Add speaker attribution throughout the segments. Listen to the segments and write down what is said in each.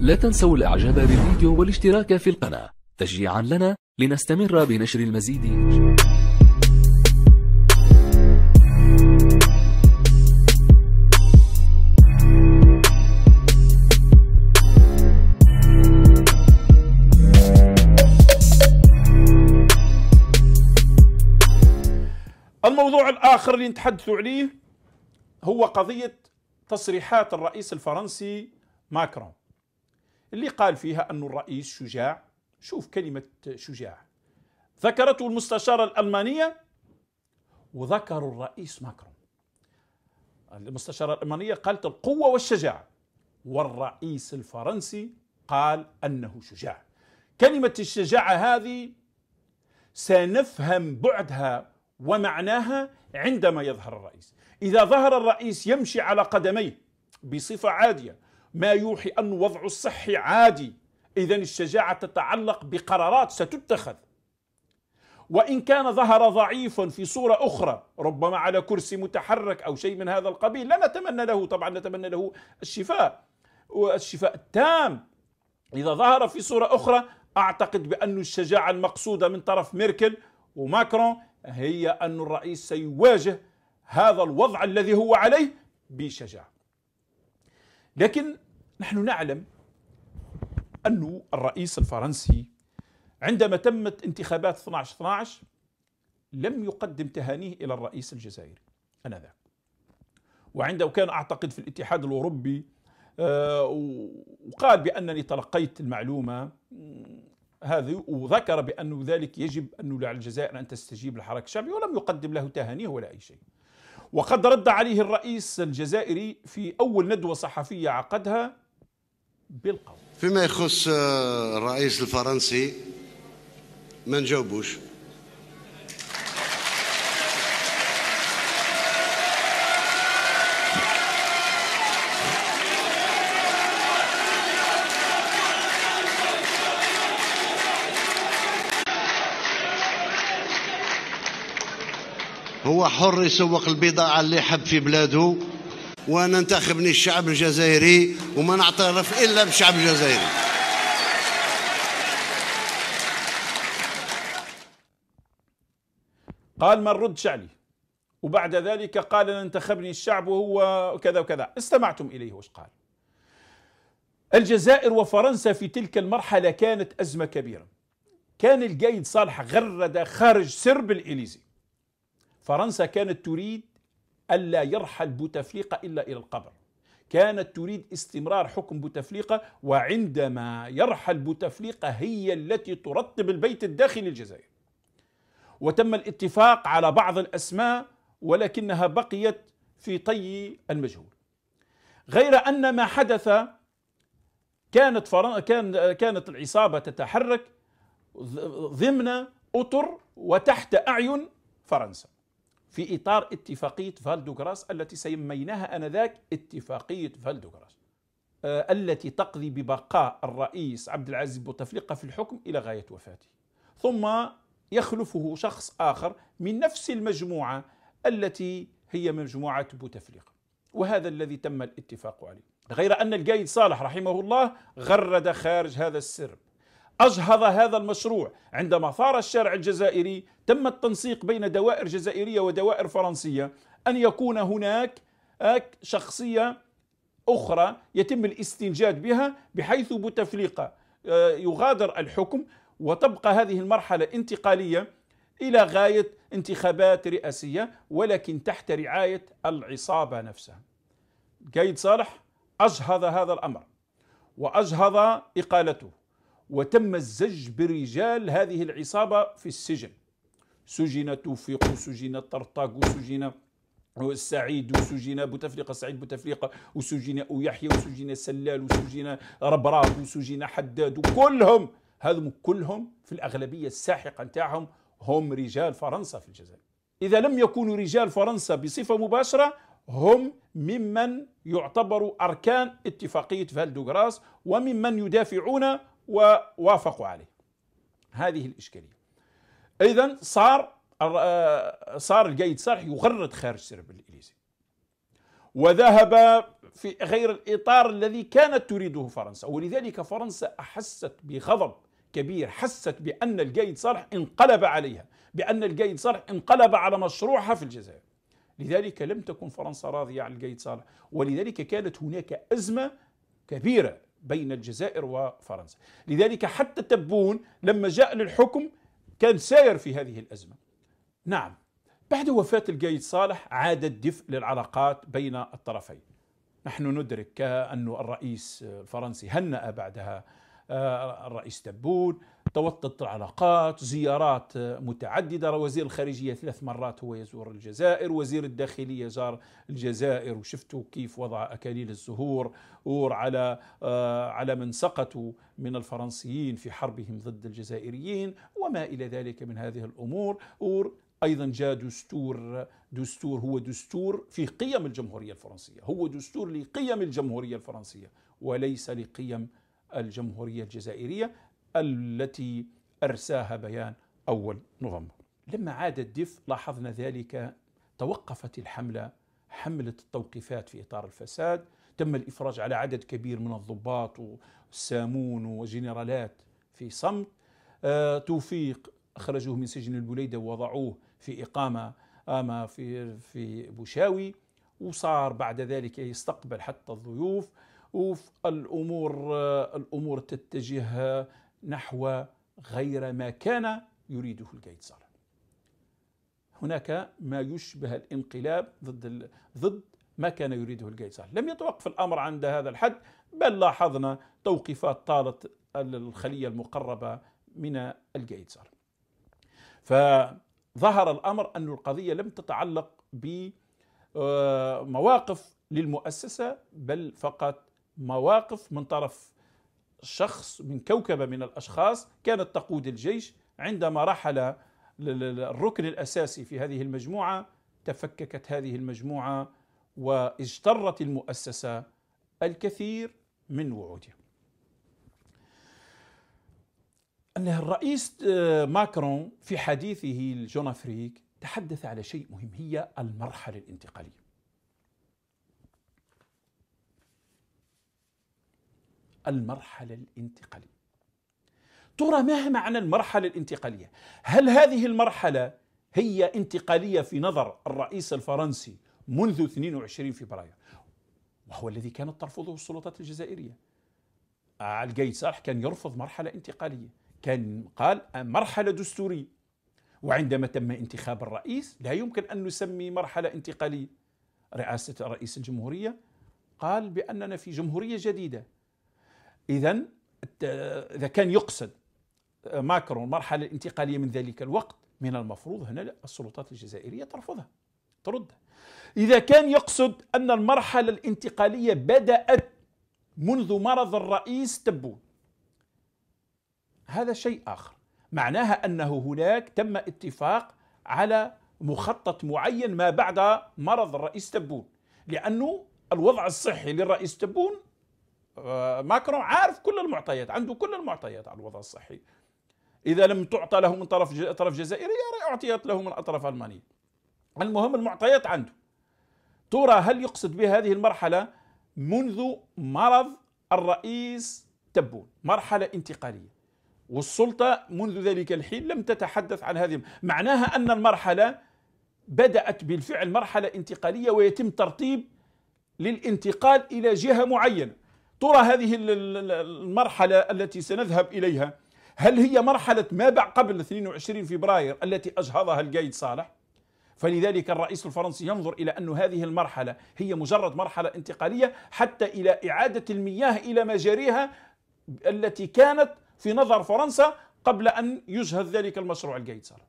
Speaker 1: لا تنسوا الإعجاب بالفيديو والاشتراك في القناة تشجيعا لنا لنستمر بنشر المزيد الموضوع الآخر اللي نتحدث عليه هو قضية تصريحات الرئيس الفرنسي ماكرون اللي قال فيها أن الرئيس شجاع شوف كلمة شجاع ذكرته المستشارة الألمانية وذكروا الرئيس ماكرون المستشارة الألمانية قالت القوة والشجاعة والرئيس الفرنسي قال أنه شجاع كلمة الشجاعة هذه سنفهم بعدها ومعناها عندما يظهر الرئيس إذا ظهر الرئيس يمشي على قدميه بصفة عادية ما يوحي أن وضع الصحي عادي إذا الشجاعة تتعلق بقرارات ستتخذ وإن كان ظهر ضعيفا في صورة أخرى ربما على كرسي متحرك أو شيء من هذا القبيل لا نتمنى له طبعا نتمنى له الشفاء والشفاء التام إذا ظهر في صورة أخرى أعتقد بأن الشجاعة المقصودة من طرف ميركل وماكرون هي أن الرئيس سيواجه هذا الوضع الذي هو عليه بشجاعة لكن نحن نعلم أن الرئيس الفرنسي عندما تمت انتخابات 12 12 لم يقدم تهانيه إلى الرئيس الجزائري أنذاك وعنده كان أعتقد في الاتحاد الأوروبي آه، وقال بأنني تلقيت المعلومة هذه وذكر بأن ذلك يجب أن على الجزائر أن تستجيب للحراك الشعبي ولم يقدم له تهانيه ولا أي شيء وقد رد عليه الرئيس الجزائري في أول ندوة صحفية عقدها بالقول فيما يخص آه، الرئيس الفرنسي ما نجاوبوش هو حر يسوق البضاعة اللي حب في بلاده وننتخبني الشعب الجزائري وما نعترف إلا بالشعب الجزائري قال من رد شعلي وبعد ذلك قال ننتخبني انتخبني الشعب وهو كذا وكذا استمعتم إليه وش قال الجزائر وفرنسا في تلك المرحلة كانت أزمة كبيرة كان القايد صالح غرد خارج سرب الإليزي فرنسا كانت تريد ألا يرحل بوتفليقة إلا إلى القبر كانت تريد استمرار حكم بوتفليقة وعندما يرحل بوتفليقة هي التي ترتب البيت الداخلي للجزائر وتم الاتفاق على بعض الأسماء ولكنها بقيت في طي المجهول غير أن ما حدث كانت فرن... كان كانت العصابة تتحرك ضمن أطر وتحت أعين فرنسا في إطار اتفاقية فالدوغراس التي سميناها أنذاك اتفاقية فالدوغراس آه، التي تقضي ببقاء الرئيس عبد العزيز بوتفليقة في الحكم إلى غاية وفاته ثم يخلفه شخص آخر من نفس المجموعة التي هي مجموعة بوتفليقة وهذا الذي تم الاتفاق عليه غير أن القايد صالح رحمه الله غرد خارج هذا السرب أجهض هذا المشروع عندما ثار الشارع الجزائري تم التنسيق بين دوائر جزائرية ودوائر فرنسية أن يكون هناك آه، شخصية أخرى يتم الاستنجاد بها بحيث بوتفليقة آه، يغادر الحكم وتبقى هذه المرحلة انتقالية إلى غاية انتخابات رئاسية ولكن تحت رعاية العصابة نفسها قايد صالح أجهض هذا الأمر وأجهض إقالته وتم الزج برجال هذه العصابة في السجن سجن توفيق سجن طرطاق سجن السعيد وسجن بوتفليقه سعيد بوتفليقه وسجن يحيى وسجن سلال وسجن ربراط وسجن حداد وكلهم هذم كلهم في الاغلبيه الساحقه نتاعهم هم رجال فرنسا في الجزائر اذا لم يكونوا رجال فرنسا بصفه مباشره هم ممن يعتبروا اركان اتفاقيه فالدوغراس وممن يدافعون ووافقوا عليه هذه الإشكالية إذا صار آه، صار القايد صالح يغرد خارج سرب الإليزي وذهب في غير الإطار الذي كانت تريده فرنسا ولذلك فرنسا أحست بغضب كبير حست بأن القايد صالح انقلب عليها بأن القايد صالح انقلب على مشروعها في الجزائر لذلك لم تكن فرنسا راضية عن القايد صالح ولذلك كانت هناك أزمة كبيرة بين الجزائر وفرنسا لذلك حتى تبون لما جاء للحكم كان ساير في هذه الأزمة نعم بعد وفاة القايد صالح عاد الدفء للعلاقات بين الطرفين نحن ندرك أن الرئيس الفرنسي هنأ بعدها آه، الرئيس تبون توطد العلاقات زيارات متعددة وزير الخارجية ثلاث مرات هو يزور الجزائر وزير الداخلية زار الجزائر وشفتوا كيف وضع أكاليل الزهور على آه، على من سقطوا من الفرنسيين في حربهم ضد الجزائريين وما إلى ذلك من هذه الأمور ايضا جاء دستور دستور هو دستور في قيم الجمهوريه الفرنسيه، هو دستور لقيم الجمهوريه الفرنسيه وليس لقيم الجمهوريه الجزائريه، التي أرساها بيان أول نوفمبر لما عاد الدفء لاحظنا ذلك توقفت الحملة حملة التوقيفات في إطار الفساد تم الإفراج على عدد كبير من الضباط والسامون وجنرالات في صمت آه، توفيق أخرجوه من سجن البليدة ووضعوه في إقامة أما في في بوشاوي وصار بعد ذلك يستقبل حتى الضيوف والامور آه، الامور تتجه نحو غير ما كان يريده الجيتسر هناك ما يشبه الانقلاب ضد ضد ما كان يريده الجيتسر لم يتوقف الامر عند هذا الحد بل لاحظنا توقيفات طالت الخليه المقربه من الجيتسر فظهر الامر ان القضيه لم تتعلق بمواقف آه، للمؤسسه بل فقط مواقف من طرف شخص من كوكبة من الأشخاص كانت تقود الجيش عندما رحل الركن الأساسي في هذه المجموعة تفككت هذه المجموعة واجترت المؤسسة الكثير من وعودها أنه الرئيس آه، ماكرون في حديثه لجون أفريك تحدث على شيء مهم هي المرحلة الانتقالية المرحلة الانتقالية ترى ما معنى المرحلة الانتقالية؟ هل هذه المرحلة هي انتقالية في نظر الرئيس الفرنسي منذ 22 فبراير وهو الذي كانت ترفضه السلطات الجزائرية القايد صالح كان يرفض مرحلة انتقالية كان قال مرحلة دستورية وعندما تم انتخاب الرئيس لا يمكن أن نسمي مرحلة انتقالية رئاسة رئيس الجمهورية قال بأننا في جمهورية جديدة إذا آه، إذا كان يقصد آه، ماكرون المرحلة الانتقالية من ذلك الوقت من المفروض هنا السلطات الجزائرية ترفضها ترد إذا كان يقصد أن المرحلة الانتقالية بدأت منذ مرض الرئيس تبون هذا شيء آخر معناها أنه هناك تم اتفاق على مخطط معين ما بعد مرض الرئيس تبون لأنه الوضع الصحي للرئيس تبون آه، ماكرون عارف كل المعطيات عنده كل المعطيات على الوضع الصحي اذا لم تعطى له من طرف طرف جزائري اعطيت له من اطراف المانيه المهم المعطيات عنده ترى هل يقصد به هذه المرحله منذ مرض الرئيس تبون مرحله انتقاليه والسلطه منذ ذلك الحين لم تتحدث عن هذه معناها ان المرحله بدات بالفعل مرحله انتقاليه ويتم ترتيب للانتقال الى جهه معينه ترى هذه المرحلة التي سنذهب إليها هل هي مرحلة ما بعد قبل 22 فبراير التي أجهضها القايد صالح؟ فلذلك الرئيس الفرنسي ينظر إلى أن هذه المرحلة هي مجرد مرحلة انتقالية حتى إلى إعادة المياه إلى مجاريها التي كانت في نظر فرنسا قبل أن يجهز ذلك المشروع القايد صالح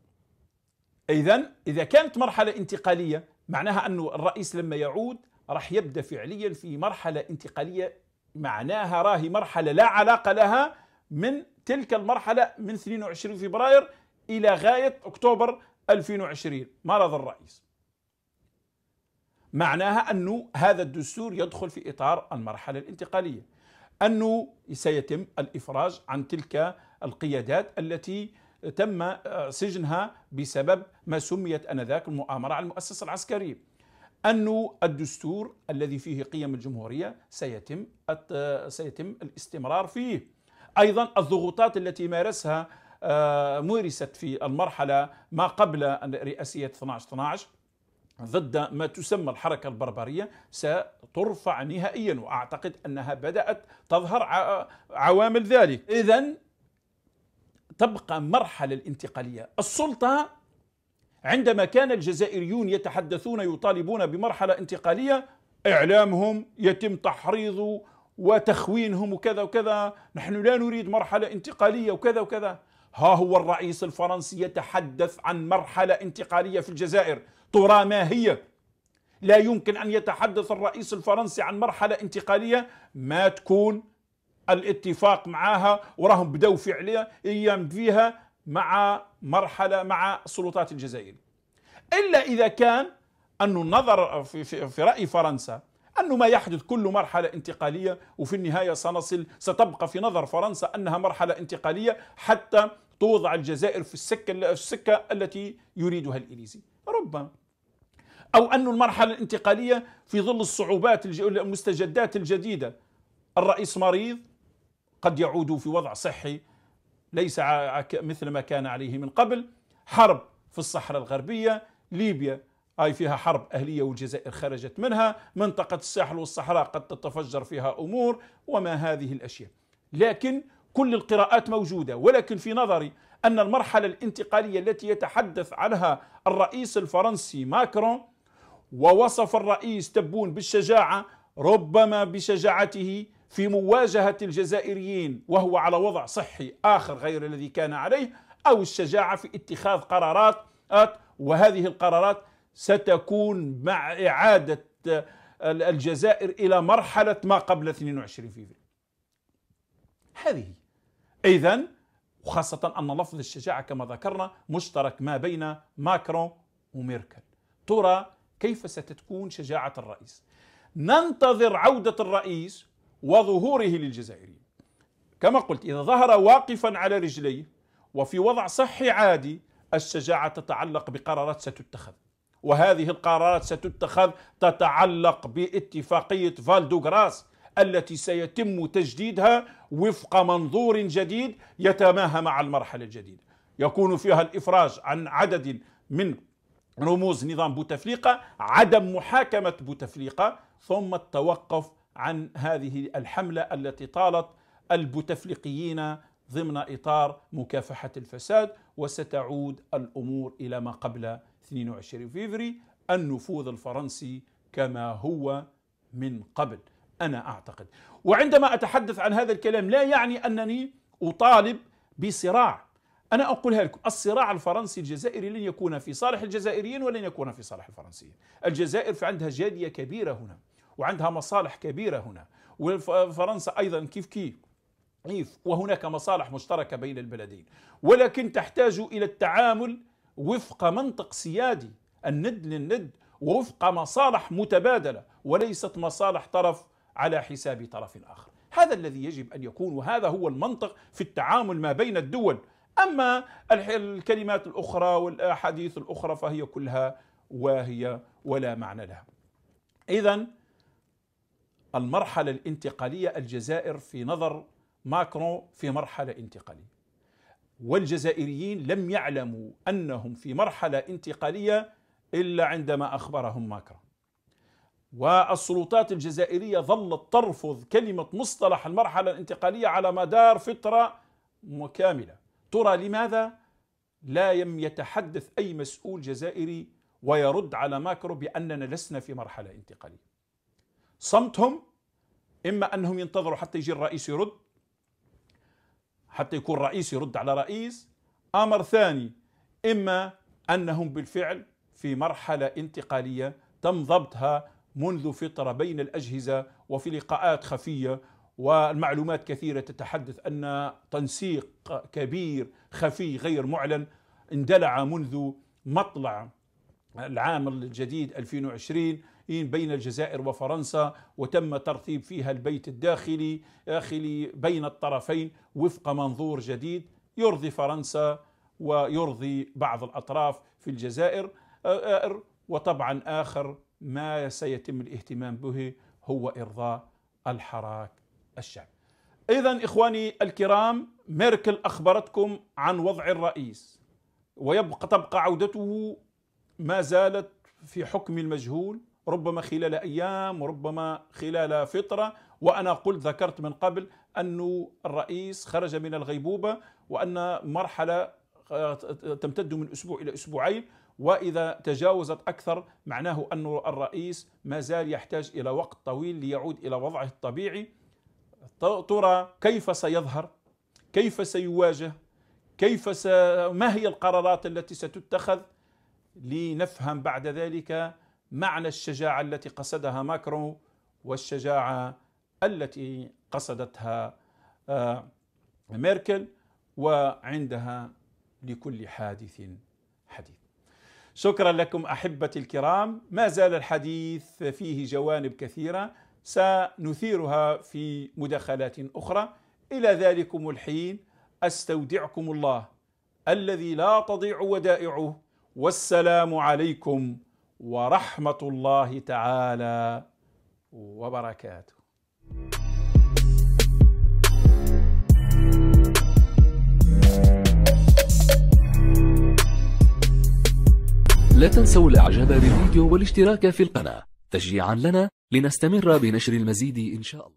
Speaker 1: إذا إذا كانت مرحلة انتقالية معناها أن الرئيس لما يعود راح يبدأ فعليا في مرحلة انتقالية معناها راهي مرحلة لا علاقة لها من تلك المرحلة من 22 فبراير إلى غاية أكتوبر 2020 مرض الرئيس معناها أنه هذا الدستور يدخل في إطار المرحلة الانتقالية أنه سيتم الإفراج عن تلك القيادات التي تم سجنها بسبب ما سميت أنذاك المؤامرة على المؤسسة العسكرية أن الدستور الذي فيه قيم الجمهورية سيتم سيتم الاستمرار فيه أيضا الضغوطات التي مارسها آه، مورست في المرحلة ما قبل رئاسية 12 12 ضد ما تسمى الحركة البربرية سترفع نهائيا وأعتقد أنها بدأت تظهر عوامل ذلك إذا تبقى مرحلة الانتقالية السلطة عندما كان الجزائريون يتحدثون يطالبون بمرحلة انتقالية إعلامهم يتم تحريض وتخوينهم وكذا وكذا نحن لا نريد مرحلة انتقالية وكذا وكذا ها هو الرئيس الفرنسي يتحدث عن مرحلة انتقالية في الجزائر ترى ما هي لا يمكن أن يتحدث الرئيس الفرنسي عن مرحلة انتقالية ما تكون الاتفاق معها وراهم بدأوا فعليا أيام فيها مع مرحلة مع سلطات الجزائر إلا إذا كان أن النظر في, في, في رأي فرنسا أنه ما يحدث كل مرحلة انتقالية وفي النهاية سنصل ستبقى في نظر فرنسا أنها مرحلة انتقالية حتى توضع الجزائر في السكة, السكة التي يريدها الإليزي ربما أو أن المرحلة الانتقالية في ظل الصعوبات المستجدات الجديدة الرئيس مريض قد يعود في وضع صحي ليس مثل ما كان عليه من قبل حرب في الصحراء الغربية ليبيا أي فيها حرب أهلية والجزائر خرجت منها منطقة الساحل والصحراء قد تتفجر فيها أمور وما هذه الأشياء لكن كل القراءات موجودة ولكن في نظري أن المرحلة الانتقالية التي يتحدث عنها الرئيس الفرنسي ماكرون ووصف الرئيس تبون بالشجاعة ربما بشجاعته في مواجهة الجزائريين وهو على وضع صحي آخر غير الذي كان عليه أو الشجاعة في اتخاذ قرارات وهذه القرارات ستكون مع إعادة الجزائر إلى مرحلة ما قبل 22 فيفري هذه إذا وخاصة أن لفظ الشجاعة كما ذكرنا مشترك ما بين ماكرون وميركل ترى كيف ستكون شجاعة الرئيس ننتظر عودة الرئيس وظهوره للجزائريين كما قلت إذا ظهر واقفا على رجليه وفي وضع صحي عادي الشجاعة تتعلق بقرارات ستتخذ وهذه القرارات ستتخذ تتعلق باتفاقية فالدوغراس التي سيتم تجديدها وفق منظور جديد يتماهى مع المرحلة الجديدة يكون فيها الإفراج عن عدد من رموز نظام بوتفليقة عدم محاكمة بوتفليقة ثم التوقف عن هذه الحمله التي طالت البوتفليقيين ضمن اطار مكافحه الفساد وستعود الامور الى ما قبل 22 فيفري النفوذ الفرنسي كما هو من قبل انا اعتقد وعندما اتحدث عن هذا الكلام لا يعني انني اطالب بصراع انا اقولها لكم الصراع الفرنسي الجزائري لن يكون في صالح الجزائريين ولن يكون في صالح الفرنسيين الجزائر في عندها جاديه كبيره هنا وعندها مصالح كبيرة هنا وفرنسا أيضا كيف كيف كيف وهناك مصالح مشتركة بين البلدين ولكن تحتاج إلى التعامل وفق منطق سيادي الند للند ووفق مصالح متبادلة وليست مصالح طرف على حساب طرف آخر هذا الذي يجب أن يكون وهذا هو المنطق في التعامل ما بين الدول أما الكلمات الأخرى والأحاديث الأخرى فهي كلها واهية ولا معنى لها إذا المرحلة الانتقالية الجزائر في نظر ماكرون في مرحلة انتقالية والجزائريين لم يعلموا أنهم في مرحلة انتقالية إلا عندما أخبرهم ماكرون والسلطات الجزائرية ظلت ترفض كلمة مصطلح المرحلة الانتقالية على مدار فترة مكاملة ترى لماذا لا يتحدث أي مسؤول جزائري ويرد على ماكرو بأننا لسنا في مرحلة انتقالية صمتهم إما أنهم ينتظروا حتى يجي الرئيس يرد حتى يكون رئيس يرد على رئيس أمر ثاني إما أنهم بالفعل في مرحلة انتقالية تم ضبطها منذ فترة بين الأجهزة وفي لقاءات خفية والمعلومات كثيرة تتحدث أن تنسيق كبير خفي غير معلن اندلع منذ مطلع العام الجديد 2020 بين الجزائر وفرنسا وتم ترتيب فيها البيت الداخلي داخلي بين الطرفين وفق منظور جديد يرضي فرنسا ويرضي بعض الأطراف في الجزائر آه، آه، وطبعا آخر ما سيتم الاهتمام به هو إرضاء الحراك الشعبي إذا إخواني الكرام ميركل أخبرتكم عن وضع الرئيس ويبقى تبقى عودته ما زالت في حكم المجهول ربما خلال أيام وربما خلال فترة وأنا قلت ذكرت من قبل أن الرئيس خرج من الغيبوبة وأن مرحلة آه، تمتد من أسبوع إلى أسبوعين وإذا تجاوزت أكثر معناه أن الرئيس ما زال يحتاج إلى وقت طويل ليعود إلى وضعه الطبيعي ترى كيف سيظهر كيف سيواجه كيف س... ما هي القرارات التي ستتخذ لنفهم بعد ذلك معنى الشجاعه التي قصدها ماكرون والشجاعه التي قصدتها آه، ميركل وعندها لكل حادث حديث. شكرا لكم احبتي الكرام، ما زال الحديث فيه جوانب كثيره سنثيرها في مداخلات اخرى، الى ذلكم الحين استودعكم الله الذي لا تضيع ودائعه والسلام عليكم ورحمه الله تعالى وبركاته لا تنسوا الاعجاب بالفيديو والاشتراك في القناه تشجيعا لنا لنستمر بنشر المزيد ان شاء الله